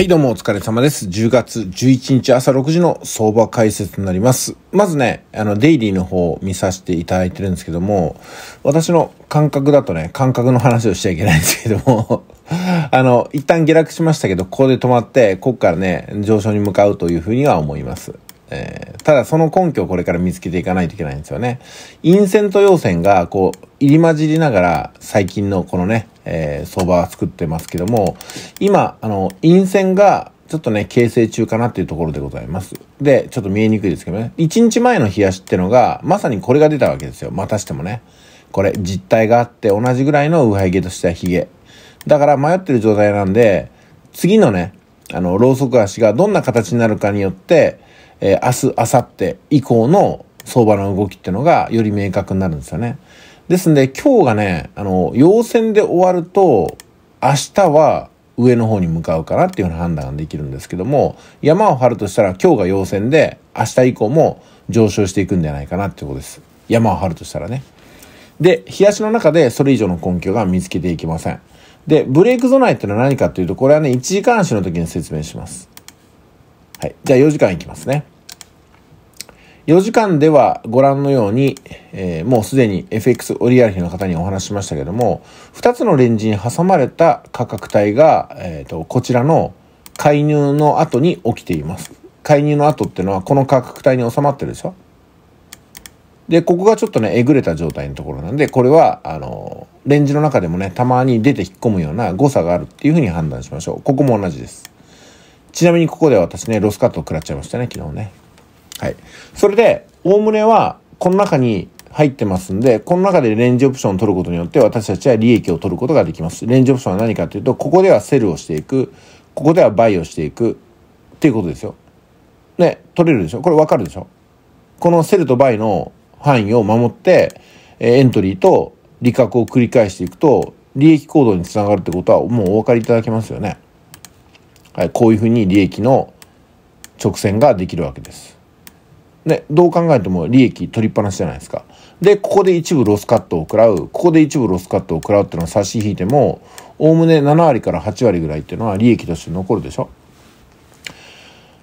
はい、どうもお疲れ様です。10月11日朝6時の相場解説になります。まずね、あの、デイリーの方を見させていただいてるんですけども、私の感覚だとね、感覚の話をしちゃいけないんですけども あの、一旦下落しましたけど、ここで止まって、ここからね、上昇に向かうというふうには思います。えー、ただその根拠をこれから見つけていかないといけないんですよね。陰線と陽線が、こう、入り混じりながら最近のこのね、えー、相場は作ってますけども、今、あの、陰線がちょっとね、形成中かなっていうところでございます。で、ちょっと見えにくいですけどね。1日前の冷やしってのが、まさにこれが出たわけですよ。またしてもね。これ、実体があって同じぐらいの上ハイゲとしてヒゲ。だから迷ってる状態なんで、次のね、あの、ロウソク足がどんな形になるかによって、えー、明日、明後日以降の相場の動きってのがより明確になるんですよね。ですんで、今日がね、あの、陽線で終わると、明日は上の方に向かうかなっていうような判断ができるんですけども、山を張るとしたら今日が陽線で、明日以降も上昇していくんじゃないかなってことです。山を張るとしたらね。で、冷やしの中でそれ以上の根拠が見つけていきません。で、ブレイク備えってのは何かっていうと、これはね、1時間足の時に説明します。はい。じゃあ4時間いきますね。4時間ではご覧のように、えー、もうすでに FX オリアルヒの方にお話ししましたけども、2つのレンジに挟まれた価格帯が、えー、と、こちらの介入の後に起きています。介入の後っていうのはこの価格帯に収まってるでしょで、ここがちょっとね、えぐれた状態のところなんで、これは、あの、レンジの中でもね、たまに出て引っ込むような誤差があるっていうふうに判断しましょう。ここも同じです。ちなみにここでは私ね、ロスカットを食らっちゃいましたね、昨日ね。はい。それで、おおむねは、この中に入ってますんで、この中でレンジオプションを取ることによって私たちは利益を取ることができます。レンジオプションは何かというと、ここではセルをしていく、ここではバイをしていくっていうことですよ。ね、取れるでしょこれわかるでしょこのセルとバイの範囲を守って、エントリーと利確を繰り返していくと、利益行動につながるってことはもうお分かりいただけますよね。はい、こういうふうに利益の直線ができるわけです。ね、どう考えても利益取りっぱなしじゃないですか。で、ここで一部ロスカットを食らう、ここで一部ロスカットを食らうっていうのを差し引いても、おおむね7割から8割ぐらいっていうのは利益として残るでしょ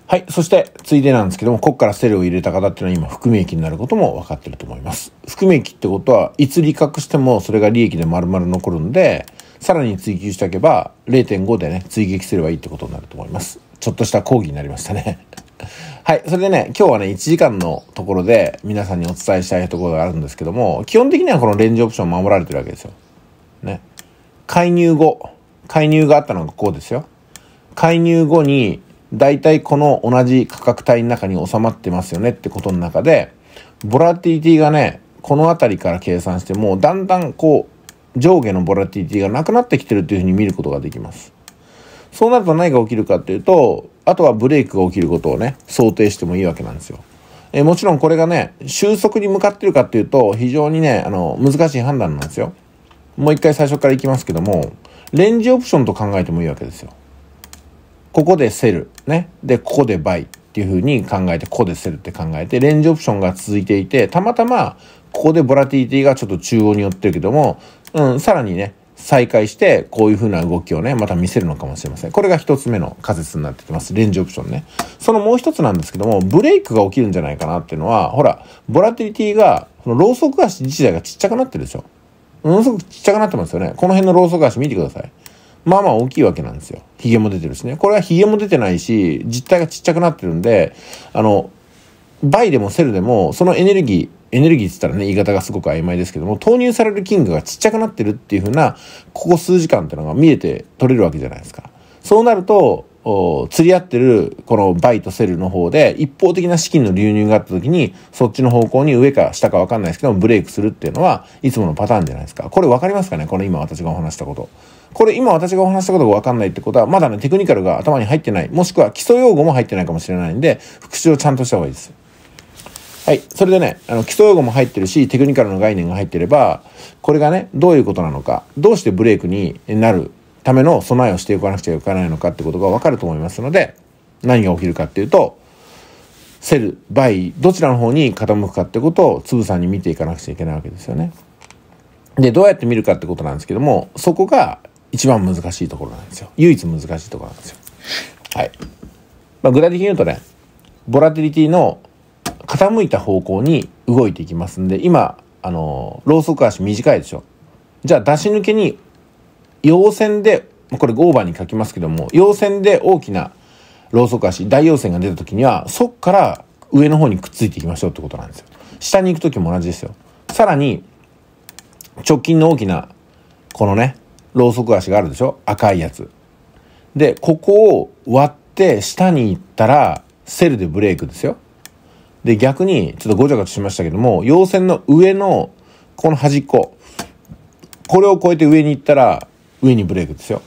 はい。そして、ついでなんですけども、ここからセルを入れた方っていうのは今、含み益になることも分かってると思います。含み益ってことは、いつ利確してもそれが利益で丸々残るんで、さらに追求しておけば、0.5でね、追撃すればいいってことになると思います。ちょっとした講義になりましたね はい。それでね、今日はね、1時間のところで皆さんにお伝えしたいところがあるんですけども、基本的にはこのレンジオプション守られてるわけですよ。ね。介入後、介入があったのがこうですよ。介入後に、大体この同じ価格帯の中に収まってますよねってことの中で、ボラティティがね、この辺りから計算しても、だんだんこう、上下のボラティティがなくなってきてるというふうに見ることができます。そうなると何が起きるかっていうと、あとはブレイクが起きることをね、想定してもいいわけなんですよ。えー、もちろんこれがね、収束に向かってるかっていうと、非常にね、あの、難しい判断なんですよ。もう一回最初からいきますけども、レンジオプションと考えてもいいわけですよ。ここでセル、ね。で、ここでバイっていう風に考えて、ここでセルって考えて、レンジオプションが続いていて、たまたま、ここでボラティティがちょっと中央に寄ってるけども、うん、さらにね、再開して、こういう風な動きをね、また見せるのかもしれません。これが一つ目の仮説になってきます。レンジオプションね。そのもう一つなんですけども、ブレイクが起きるんじゃないかなっていうのは、ほら、ボラティリティが、このローソク足自体がちっちゃくなってるでしょ。ものすごくちっちゃくなってますよね。この辺のローソク足見てください。まあまあ大きいわけなんですよ。ヒゲも出てるしね。これはヒゲも出てないし、実体がちっちゃくなってるんで、あの、倍でもセルでも、そのエネルギー、エネルギーって言ったらね、言い方がすごく曖昧ですけども、投入される金額がちっちゃくなってるっていうふうな、ここ数時間っていうのが見えて取れるわけじゃないですか。そうなると、釣り合ってるこのバイとセルの方で一方的な資金の流入があった時にそっちの方向に上か下か分かんないですけどブレイクするっていうのはいつものパターンじゃないですかこれ分かりますかねこの今私がお話したことこれ今私がお話したことが分かんないってことはまだねテクニカルが頭に入ってないもしくは基礎用語も入ってないかもしれないんで復習をちゃんとした方がいいですはい。それでね、あの、基礎用語も入ってるし、テクニカルの概念が入ってれば、これがね、どういうことなのか、どうしてブレイクになるための備えをしておかなくちゃいけないのかってことがわかると思いますので、何が起きるかっていうと、セル、バイ、どちらの方に傾くかってことをつぶさに見ていかなくちゃいけないわけですよね。で、どうやって見るかってことなんですけども、そこが一番難しいところなんですよ。唯一難しいところなんですよ。はい。まあ、具体的に言うとね、ボラティリティの傾いた方向に動いていきますんで、今、あの、ローソク足短いでしょ。じゃあ出し抜けに、陽線で、これゴーバーに書きますけども、陽線で大きなローソク足、大陽線が出た時には、そっから上の方にくっついていきましょうってことなんですよ。下に行く時も同じですよ。さらに、直近の大きな、このね、ローソク足があるでしょ赤いやつ。で、ここを割って下に行ったら、セルでブレイクですよ。で、逆に、ちょっとごちゃごちゃしましたけども、陽線の上の、この端っこ。これを越えて上に行ったら、上にブレークですよ。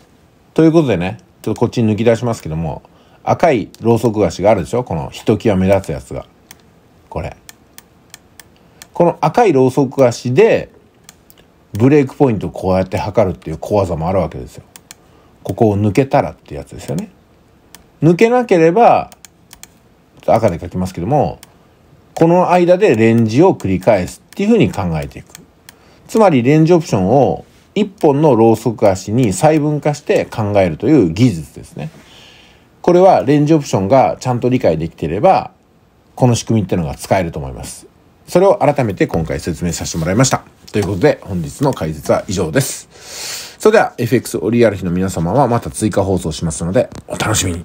ということでね、ちょっとこっちに抜き出しますけども、赤いろうそく足があるでしょこのひときわ目立つやつが。これ。この赤いろうそく足で、ブレイクポイントをこうやって測るっていう小技もあるわけですよ。ここを抜けたらってやつですよね。抜けなければ、赤で書きますけども、この間でレンジを繰り返すっていうふうに考えていく。つまりレンジオプションを1本のローソク足に細分化して考えるという技術ですね。これはレンジオプションがちゃんと理解できていれば、この仕組みってのが使えると思います。それを改めて今回説明させてもらいました。ということで、本日の解説は以上です。それでは FX オリアル日の皆様はまた追加放送しますので、お楽しみに。